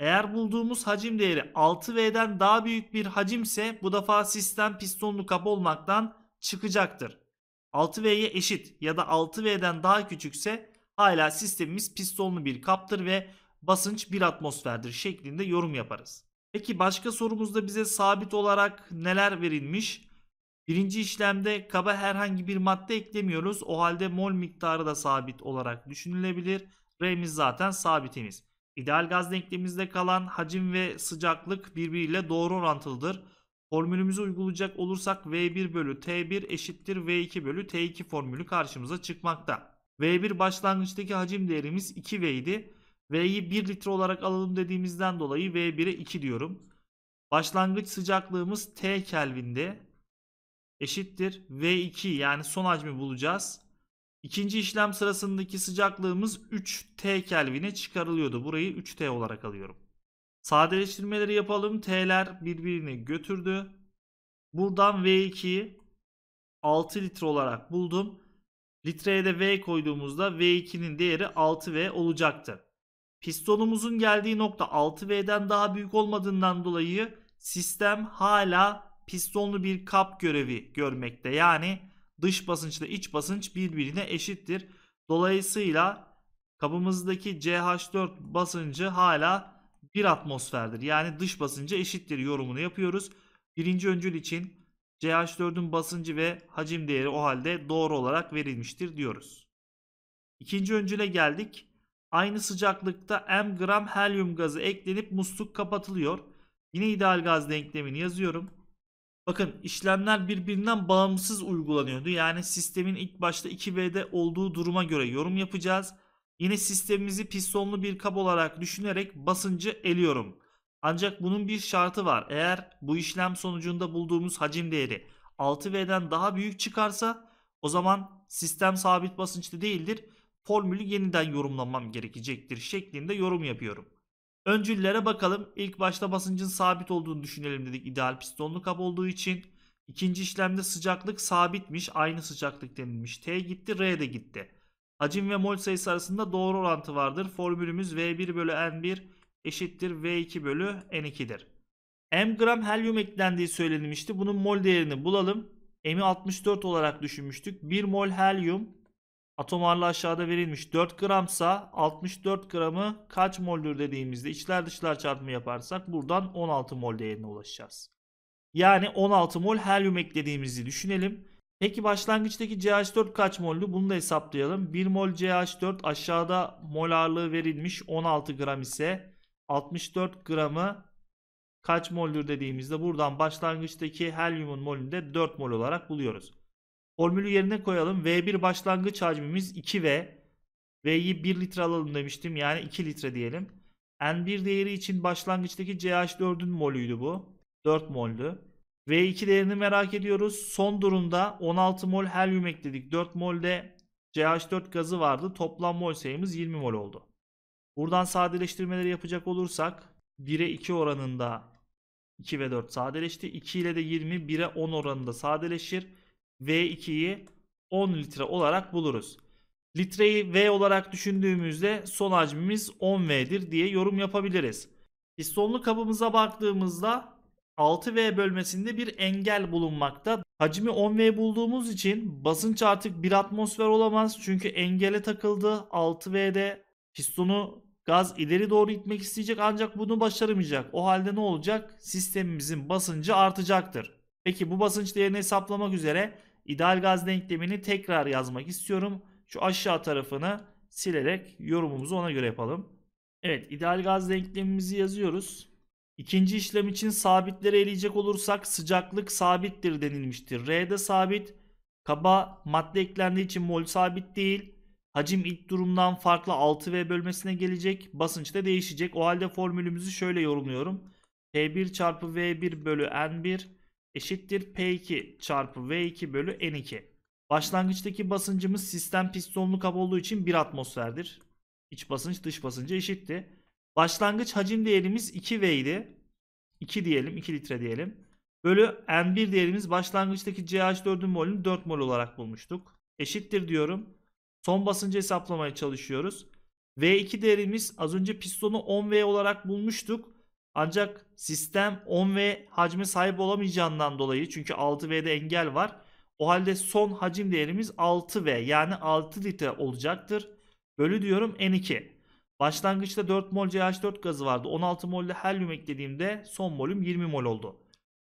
Eğer bulduğumuz hacim değeri 6V'den daha büyük bir hacimse bu defa sistem pistonlu kap olmaktan çıkacaktır. 6V'ye eşit ya da 6V'den daha küçükse hala sistemimiz pistonlu bir kaptır ve basınç 1 atmosferdir şeklinde yorum yaparız. Peki başka sorumuzda bize sabit olarak neler verilmiş? Birinci işlemde kaba herhangi bir madde eklemiyoruz. O halde mol miktarı da sabit olarak düşünülebilir. R'miz zaten sabitimiz. İdeal gaz denklemimizde kalan hacim ve sıcaklık birbiriyle doğru orantılıdır. Formülümüzü uygulayacak olursak V1 bölü T1 eşittir V2 bölü T2 formülü karşımıza çıkmakta. V1 başlangıçtaki hacim değerimiz 2V idi. V'yi 1 litre olarak alalım dediğimizden dolayı V1'e 2 diyorum. Başlangıç sıcaklığımız T Kelvin'de eşittir V2 yani son hacmi bulacağız. İkinci işlem sırasındaki sıcaklığımız 3T Kelvin'e çıkarılıyordu. Burayı 3T olarak alıyorum. Sadeleştirmeleri yapalım. T'ler birbirini götürdü. Buradan V2'yi 6 litre olarak buldum. Litreye de V koyduğumuzda V2'nin değeri 6V olacaktı. Pistonumuzun geldiği nokta 6V'den daha büyük olmadığından dolayı sistem hala pistonlu bir kap görevi görmekte. Yani dış basınç ile iç basınç birbirine eşittir. Dolayısıyla kabımızdaki CH4 basıncı hala 1 atmosferdir. Yani dış basınca eşittir yorumunu yapıyoruz. Birinci öncül için CH4'ün basıncı ve hacim değeri o halde doğru olarak verilmiştir diyoruz. İkinci öncüle geldik. Aynı sıcaklıkta m gram helyum gazı eklenip musluk kapatılıyor. Yine ideal gaz denklemini yazıyorum. Bakın işlemler birbirinden bağımsız uygulanıyordu. Yani sistemin ilk başta 2B'de olduğu duruma göre yorum yapacağız. Yine sistemimizi pistonlu bir kap olarak düşünerek basıncı eliyorum. Ancak bunun bir şartı var. Eğer bu işlem sonucunda bulduğumuz hacim değeri 6V'den daha büyük çıkarsa o zaman sistem sabit basınçlı değildir. Formülü yeniden yorumlamam gerekecektir şeklinde yorum yapıyorum. Öncüllere bakalım. İlk başta basıncın sabit olduğunu düşünelim dedik İdeal pistonlu kap olduğu için. İkinci işlemde sıcaklık sabitmiş. Aynı sıcaklık denilmiş. T gitti R de gitti. Hacim ve mol sayısı arasında doğru orantı vardır. Formülümüz V1 bölü N1 eşittir V2 bölü N2'dir. M gram helyum eklendiği söylenmişti. Bunun mol değerini bulalım. M'i 64 olarak düşünmüştük. 1 mol helyum Atom ağırlığı aşağıda verilmiş. 4 gramsa 64 gramı kaç moldür dediğimizde içler dışlar çarpımı yaparsak buradan 16 mol değerine ulaşacağız. Yani 16 mol helyum eklediğimizi düşünelim. Peki başlangıçtaki CH4 kaç mollü? Bunu da hesaplayalım. 1 mol CH4 aşağıda mol ağırlığı verilmiş 16 gram ise 64 gramı kaç moldür dediğimizde buradan başlangıçtaki helyumun molünde 4 mol olarak buluyoruz. Formülü yerine koyalım. V1 başlangıç hacmimiz 2V. V'yi 1 litre alalım demiştim. Yani 2 litre diyelim. N1 değeri için başlangıçtaki CH4'ün molüydü bu. 4 moldü. V2 değerini merak ediyoruz. Son durumda 16 mol helyum ekledik. 4 molde CH4 gazı vardı. Toplam mol sayımız 20 mol oldu. Buradan sadeleştirmeleri yapacak olursak 1'e 2 oranında 2 ve 4 sadeleşti. 2 ile de 20 1'e 10 oranında sadeleşir. V2'yi 10 litre olarak buluruz. Litreyi V olarak düşündüğümüzde son hacmimiz 10V'dir diye yorum yapabiliriz. Pistonlu kabımıza baktığımızda 6V bölmesinde bir engel bulunmakta. Hacmi 10V bulduğumuz için basınç artık 1 atmosfer olamaz. Çünkü engele takıldı. 6V'de pistonu gaz ileri doğru itmek isteyecek ancak bunu başaramayacak. O halde ne olacak? Sistemimizin basıncı artacaktır. Peki bu basınç değerini hesaplamak üzere İdeal gaz denklemini tekrar yazmak istiyorum. Şu aşağı tarafını silerek yorumumuzu ona göre yapalım. Evet ideal gaz denklemimizi yazıyoruz. İkinci işlem için sabitleri eleyecek olursak sıcaklık sabittir denilmiştir. R de sabit. Kaba madde eklendiği için mol sabit değil. Hacim ilk durumdan farklı 6V bölmesine gelecek. Basınç da değişecek. O halde formülümüzü şöyle yorumluyorum. P1 çarpı V1 bölü N1 eşittir P2 çarpı V2 bölü N2. Başlangıçtaki basıncımız sistem pistonlu kap olduğu için 1 atmosferdir. İç basınç dış basınca eşitti. Başlangıç hacim değerimiz 2V idi. 2 diyelim 2 litre diyelim. Bölü N1 değerimiz başlangıçtaki CH4'ün molünü 4 mol olarak bulmuştuk. Eşittir diyorum. Son basıncı hesaplamaya çalışıyoruz. V2 değerimiz az önce pistonu 10V olarak bulmuştuk. Ancak sistem 10 ve hacme sahip olamayacağından dolayı çünkü 6V'de engel var. O halde son hacim değerimiz 6V yani 6 litre olacaktır. Bölü diyorum N2. Başlangıçta 4 mol CH4 gazı vardı. 16 mol de helyum eklediğimde son molüm 20 mol oldu.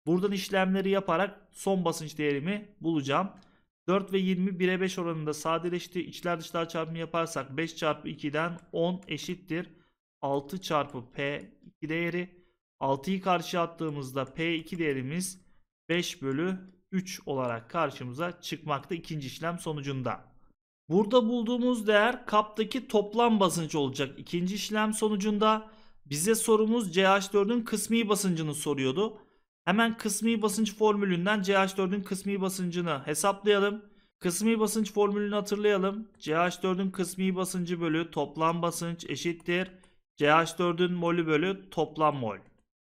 Buradan işlemleri yaparak son basınç değerimi bulacağım. 4 ve 20 1'e 5 oranında sadeleşti. İçler dışlar çarpımı yaparsak 5 çarpı 2'den 10 eşittir. 6 çarpı P 2 değeri. 6'yı karşı attığımızda P2 değerimiz 5 bölü 3 olarak karşımıza çıkmakta ikinci işlem sonucunda. Burada bulduğumuz değer kaptaki toplam basınç olacak ikinci işlem sonucunda. Bize sorumuz CH4'ün kısmi basıncını soruyordu. Hemen kısmi basınç formülünden CH4'ün kısmi basıncını hesaplayalım. Kısmi basınç formülünü hatırlayalım. CH4'ün kısmi basıncı bölü toplam basınç eşittir CH4'ün molü bölü toplam mol.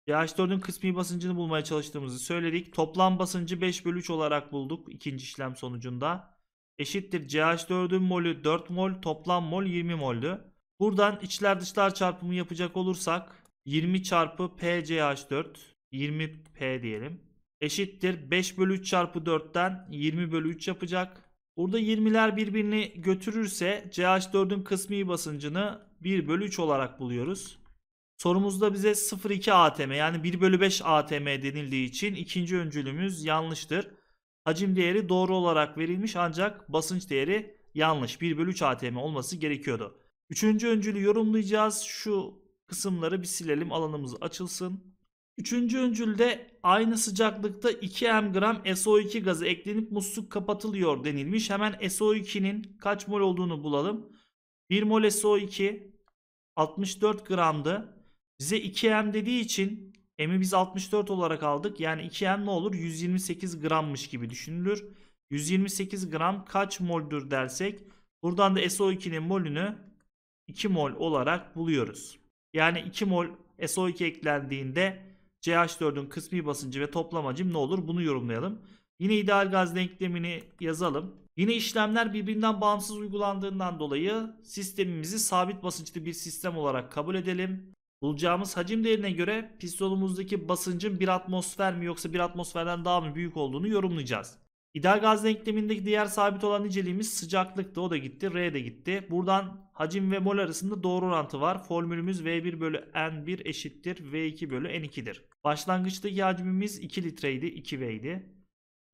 CH4'ün kısmi basıncını bulmaya çalıştığımızı söyledik. Toplam basıncı 5 bölü 3 olarak bulduk ikinci işlem sonucunda. Eşittir CH4'ün molü 4 mol toplam mol 20 moldü. Buradan içler dışlar çarpımı yapacak olursak 20 çarpı PCH4 20P diyelim. Eşittir 5 bölü 3 çarpı 4'ten 20 bölü 3 yapacak. Burada 20'ler birbirini götürürse CH4'ün kısmi basıncını 1 bölü 3 olarak buluyoruz. Sorumuzda bize 0,2 ATM yani 1 bölü 5 ATM denildiği için ikinci öncülümüz yanlıştır. Hacim değeri doğru olarak verilmiş ancak basınç değeri yanlış. 1 bölü 3 ATM olması gerekiyordu. Üçüncü öncülü yorumlayacağız. Şu kısımları bir silelim alanımız açılsın. Üçüncü öncülde aynı sıcaklıkta 2 m gram SO2 gazı eklenip musluk kapatılıyor denilmiş. Hemen SO2'nin kaç mol olduğunu bulalım. 1 mol SO2 64 gramdı. Bize 2M dediği için M'i biz 64 olarak aldık. Yani 2M ne olur? 128 grammış gibi düşünülür. 128 gram kaç moldür dersek buradan da SO2'nin molünü 2 mol olarak buluyoruz. Yani 2 mol SO2 eklendiğinde CH4'ün kısmi basıncı ve toplam hacim ne olur? Bunu yorumlayalım. Yine ideal gaz denklemini yazalım. Yine işlemler birbirinden bağımsız uygulandığından dolayı sistemimizi sabit basınçlı bir sistem olarak kabul edelim. Bulacağımız hacim değerine göre pistonumuzdaki basıncın 1 atmosfer mi yoksa 1 atmosferden daha mı büyük olduğunu yorumlayacağız. İdeal gaz denklemindeki diğer sabit olan niceliğimiz sıcaklıktı. O da gitti. R de gitti. Buradan hacim ve mol arasında doğru orantı var. Formülümüz V1 bölü N1 eşittir. V2 bölü N2'dir. Başlangıçtaki hacmimiz 2 litreydi. 2V idi.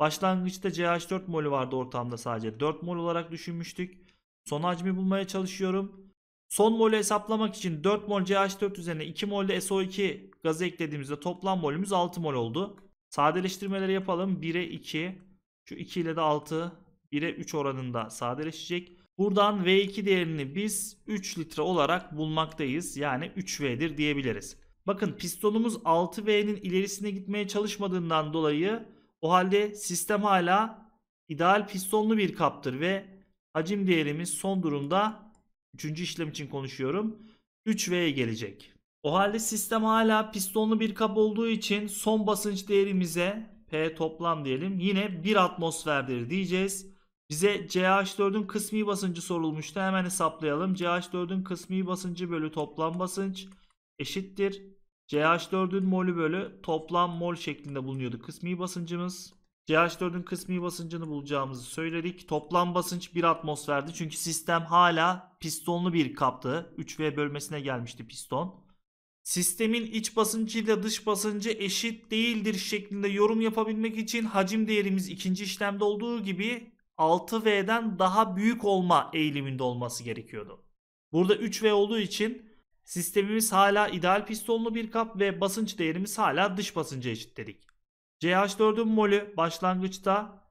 Başlangıçta CH4 molü vardı ortamda sadece. 4 mol olarak düşünmüştük. Son hacmi bulmaya çalışıyorum. Son molü hesaplamak için 4 mol CH4 üzerine 2 mol de SO2 gazı eklediğimizde toplam molümüz 6 mol oldu. Sadeleştirmeleri yapalım. 1'e 2. Şu 2 ile de 6. 1'e 3 oranında sadeleşecek. Buradan V2 değerini biz 3 litre olarak bulmaktayız. Yani 3V'dir diyebiliriz. Bakın pistonumuz 6V'nin ilerisine gitmeye çalışmadığından dolayı o halde sistem hala ideal pistonlu bir kaptır ve hacim değerimiz son durumda 3. işlem için konuşuyorum. 3V'ye gelecek. O halde sistem hala pistonlu bir kap olduğu için son basınç değerimize P toplam diyelim yine 1 atmosferdir diyeceğiz. Bize CH4'ün kısmi basıncı sorulmuştu. Hemen hesaplayalım. CH4'ün kısmi basıncı bölü toplam basınç eşittir CH4'ün molü bölü toplam mol şeklinde bulunuyordu kısmi basıncımız. CH4'ün kısmi basıncını bulacağımızı söyledik. Toplam basınç 1 atmosferdi. Çünkü sistem hala pistonlu bir kaptı. 3V bölmesine gelmişti piston. Sistemin iç basıncı ile dış basıncı eşit değildir şeklinde yorum yapabilmek için hacim değerimiz ikinci işlemde olduğu gibi 6V'den daha büyük olma eğiliminde olması gerekiyordu. Burada 3V olduğu için Sistemimiz hala ideal pistonlu bir kap ve basınç değerimiz hala dış basınca eşit dedik. CH4'ün molü başlangıçta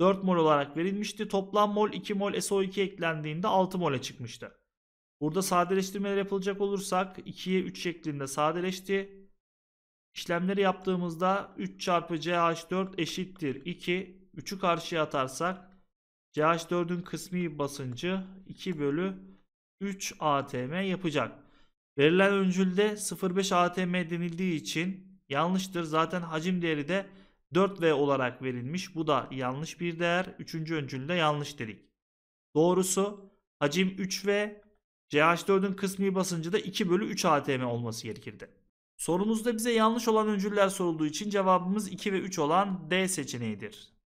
4 mol olarak verilmişti. Toplam mol 2 mol SO2 eklendiğinde 6 mole çıkmıştı. Burada sadeleştirmeler yapılacak olursak 2'ye 3 şeklinde sadeleşti. İşlemleri yaptığımızda 3 çarpı CH4 eşittir 2. 3'ü karşıya atarsak CH4'ün kısmi basıncı 2 bölü 3 atm yapacak. Verilen öncülde 0.5 ATM denildiği için yanlıştır. Zaten hacim değeri de 4V olarak verilmiş. Bu da yanlış bir değer. Üçüncü öncülde yanlış dedik. Doğrusu hacim 3V CH4'ün kısmi basıncı da 2 bölü 3 ATM olması gerekirdi. Sorumuzda bize yanlış olan öncüller sorulduğu için cevabımız 2 ve 3 olan D seçeneğidir.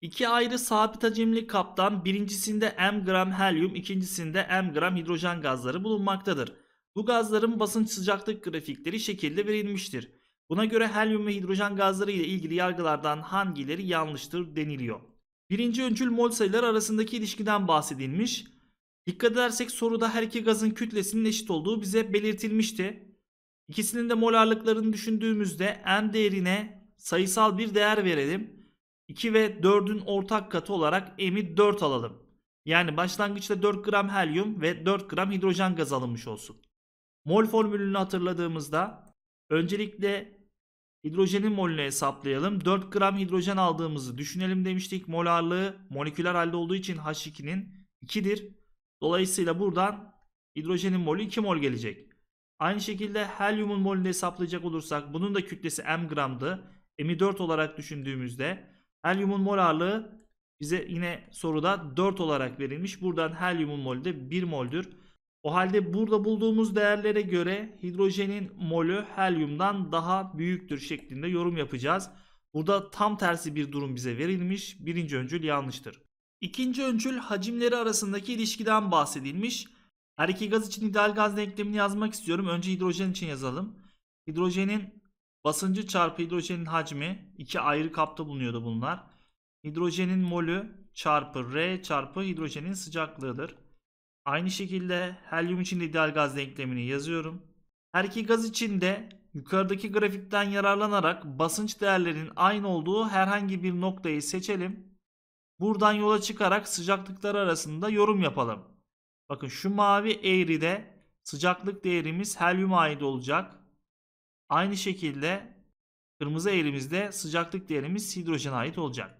İki ayrı sabit hacimli kaptan birincisinde m gram helyum, ikincisinde m gram hidrojen gazları bulunmaktadır. Bu gazların basınç sıcaklık grafikleri şekilde verilmiştir. Buna göre helyum ve hidrojen gazları ile ilgili yargılardan hangileri yanlıştır deniliyor. Birinci öncül mol sayıları arasındaki ilişkiden bahsedilmiş. Dikkat edersek soruda her iki gazın kütlesinin eşit olduğu bize belirtilmişti. İkisinin de molarlıklarını düşündüğümüzde m değerine sayısal bir değer verelim. 2 ve 4'ün ortak katı olarak M'i 4 alalım. Yani başlangıçta 4 gram helyum ve 4 gram hidrojen gazı alınmış olsun. Mol formülünü hatırladığımızda öncelikle hidrojenin molünü hesaplayalım. 4 gram hidrojen aldığımızı düşünelim demiştik. Mol ağırlığı moleküler halde olduğu için H2'nin 2'dir. Dolayısıyla buradan hidrojenin molü 2 mol gelecek. Aynı şekilde helyumun molünü hesaplayacak olursak bunun da kütlesi m gramdı. M'i 4 olarak düşündüğümüzde Helyumun mol ağırlığı bize yine soruda 4 olarak verilmiş. Buradan helyumun molü de 1 moldür. O halde burada bulduğumuz değerlere göre hidrojenin molü helyumdan daha büyüktür şeklinde yorum yapacağız. Burada tam tersi bir durum bize verilmiş. Birinci öncül yanlıştır. İkinci öncül hacimleri arasındaki ilişkiden bahsedilmiş. Her iki gaz için ideal gaz denklemini yazmak istiyorum. Önce hidrojen için yazalım. Hidrojenin Basıncı çarpı hidrojenin hacmi iki ayrı kapta bulunuyordu bunlar. Hidrojenin molü çarpı R çarpı hidrojenin sıcaklığıdır. Aynı şekilde helyum için de ideal gaz denklemini yazıyorum. Her iki gaz için de yukarıdaki grafikten yararlanarak basınç değerlerinin aynı olduğu herhangi bir noktayı seçelim. Buradan yola çıkarak sıcaklıkları arasında yorum yapalım. Bakın şu mavi eğride sıcaklık değerimiz helyuma ait olacak. Aynı şekilde kırmızı eğrimizde sıcaklık değerimiz hidrojene ait olacak.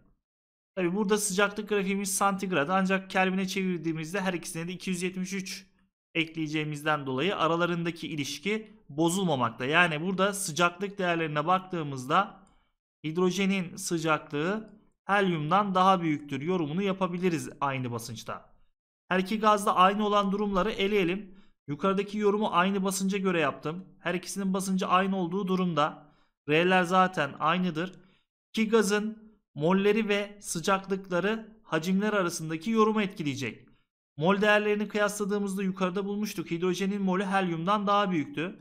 Tabi burada sıcaklık grafiğimiz santigrat ancak Kelvin'e çevirdiğimizde her ikisine de 273 ekleyeceğimizden dolayı aralarındaki ilişki bozulmamakta. Yani burada sıcaklık değerlerine baktığımızda hidrojenin sıcaklığı helyumdan daha büyüktür yorumunu yapabiliriz aynı basınçta. Her iki gazda aynı olan durumları eleyelim. Yukarıdaki yorumu aynı basınca göre yaptım. Her ikisinin basıncı aynı olduğu durumda R'ler zaten aynıdır. İki gazın molleri ve sıcaklıkları hacimler arasındaki yorumu etkileyecek. Mol değerlerini kıyasladığımızda yukarıda bulmuştuk. Hidrojenin molü helyumdan daha büyüktü.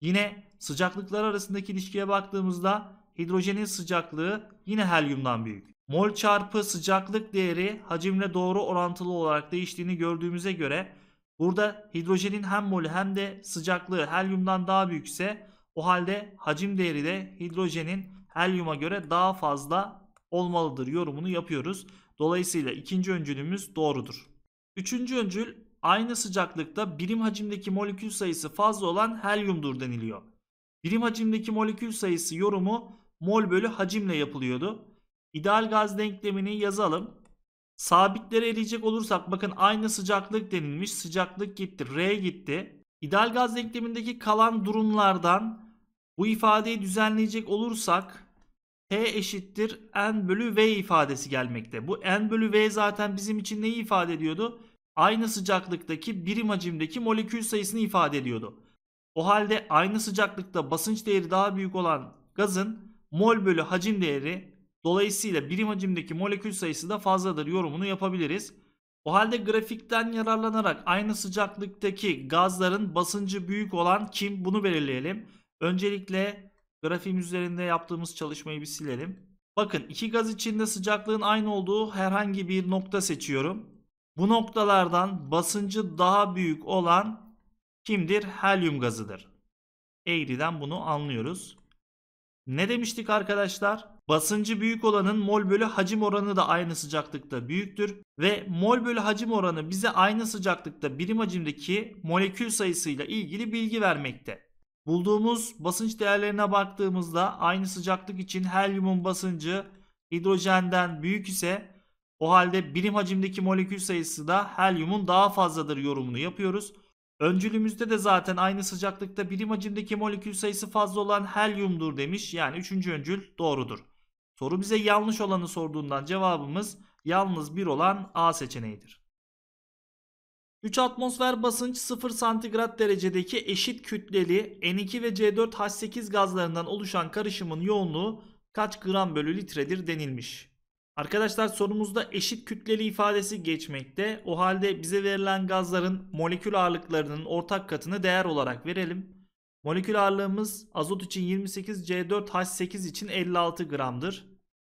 Yine sıcaklıklar arasındaki ilişkiye baktığımızda hidrojenin sıcaklığı yine helyumdan büyük. Mol çarpı sıcaklık değeri hacimle doğru orantılı olarak değiştiğini gördüğümüze göre Burada hidrojenin hem molü hem de sıcaklığı helyumdan daha büyükse o halde hacim değeri de hidrojenin helyuma göre daha fazla olmalıdır yorumunu yapıyoruz. Dolayısıyla ikinci öncülümüz doğrudur. Üçüncü öncül aynı sıcaklıkta birim hacimdeki molekül sayısı fazla olan helyumdur deniliyor. Birim hacimdeki molekül sayısı yorumu mol bölü hacimle yapılıyordu. İdeal gaz denklemini yazalım. Sabitlere eleyecek olursak bakın aynı sıcaklık denilmiş. Sıcaklık gitti. R gitti. İdeal gaz denklemindeki kalan durumlardan bu ifadeyi düzenleyecek olursak P eşittir N bölü V ifadesi gelmekte. Bu N bölü V zaten bizim için neyi ifade ediyordu? Aynı sıcaklıktaki birim hacimdeki molekül sayısını ifade ediyordu. O halde aynı sıcaklıkta basınç değeri daha büyük olan gazın mol bölü hacim değeri Dolayısıyla birim hacimdeki molekül sayısı da fazladır yorumunu yapabiliriz. O halde grafikten yararlanarak aynı sıcaklıktaki gazların basıncı büyük olan kim bunu belirleyelim. Öncelikle grafiğim üzerinde yaptığımız çalışmayı bir silelim. Bakın iki gaz içinde sıcaklığın aynı olduğu herhangi bir nokta seçiyorum. Bu noktalardan basıncı daha büyük olan kimdir? Helyum gazıdır. Eğriden bunu anlıyoruz. Ne demiştik arkadaşlar? Basıncı büyük olanın mol bölü hacim oranı da aynı sıcaklıkta büyüktür ve mol bölü hacim oranı bize aynı sıcaklıkta birim hacimdeki molekül sayısıyla ilgili bilgi vermekte. Bulduğumuz basınç değerlerine baktığımızda aynı sıcaklık için helyumun basıncı hidrojenden büyük ise o halde birim hacimdeki molekül sayısı da helyumun daha fazladır yorumunu yapıyoruz. Öncülümüzde de zaten aynı sıcaklıkta birim hacimdeki molekül sayısı fazla olan helyumdur demiş. Yani üçüncü öncül doğrudur. Soru bize yanlış olanı sorduğundan cevabımız yalnız bir olan A seçeneğidir. 3 atmosfer basınç 0 santigrat derecedeki eşit kütleli N2 ve C4H8 gazlarından oluşan karışımın yoğunluğu kaç gram bölü litredir denilmiş. Arkadaşlar sorumuzda eşit kütleli ifadesi geçmekte. O halde bize verilen gazların molekül ağırlıklarının ortak katını değer olarak verelim. Molekül ağırlığımız azot için 28, C4H8 için 56 gramdır.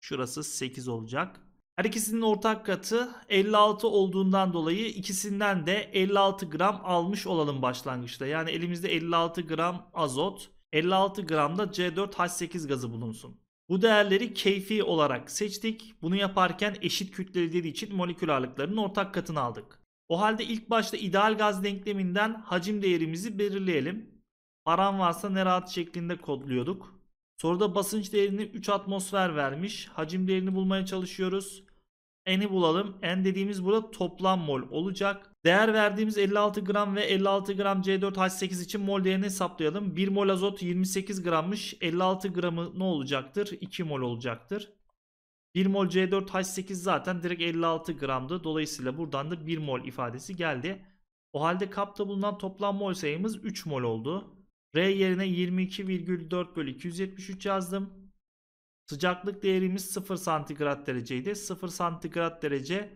Şurası 8 olacak. Her ikisinin ortak katı 56 olduğundan dolayı ikisinden de 56 gram almış olalım başlangıçta. Yani elimizde 56 gram azot, 56 gram da C4H8 gazı bulunsun. Bu değerleri keyfi olarak seçtik. Bunu yaparken eşit kütleli dediği için molekül ağırlıklarının ortak katını aldık. O halde ilk başta ideal gaz denkleminden hacim değerimizi belirleyelim. Paran varsa ne rahat şeklinde kodluyorduk. Soruda basınç değerini 3 atmosfer vermiş. Hacim değerini bulmaya çalışıyoruz. N'i bulalım. N dediğimiz burada toplam mol olacak. Değer verdiğimiz 56 gram ve 56 gram C4H8 için mol değerini hesaplayalım. 1 mol azot 28 grammış. 56 gramı ne olacaktır? 2 mol olacaktır. 1 mol C4H8 zaten direkt 56 gramdı. Dolayısıyla buradan da 1 mol ifadesi geldi. O halde kapta bulunan toplam mol sayımız 3 mol oldu. R yerine 22,4 bölü 273 yazdım. Sıcaklık değerimiz 0 santigrat dereceydi. 0 santigrat derece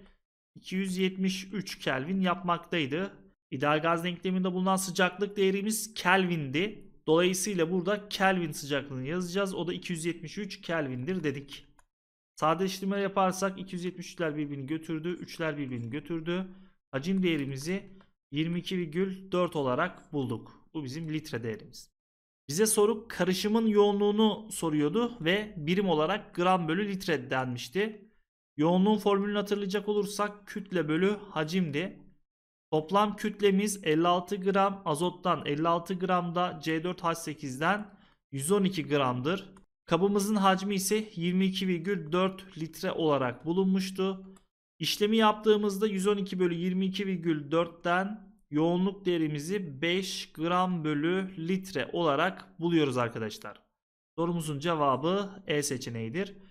273 Kelvin yapmaktaydı. İdeal gaz denkleminde bulunan sıcaklık değerimiz Kelvin'di. Dolayısıyla burada Kelvin sıcaklığını yazacağız. O da 273 Kelvin'dir dedik. Sadeleştirme yaparsak 273'ler birbirini götürdü. 3'ler birbirini götürdü. Hacim değerimizi 22,4 olarak bulduk. Bu bizim litre değerimiz. Bize soru karışımın yoğunluğunu soruyordu ve birim olarak gram bölü litre denmişti. Yoğunluğun formülünü hatırlayacak olursak kütle bölü hacimdi. Toplam kütlemiz 56 gram azottan 56 gram da C4H8'den 112 gramdır. Kabımızın hacmi ise 22,4 litre olarak bulunmuştu. İşlemi yaptığımızda 112 bölü 22,4'ten yoğunluk değerimizi 5 gram bölü litre olarak buluyoruz arkadaşlar. Sorumuzun cevabı E seçeneğidir.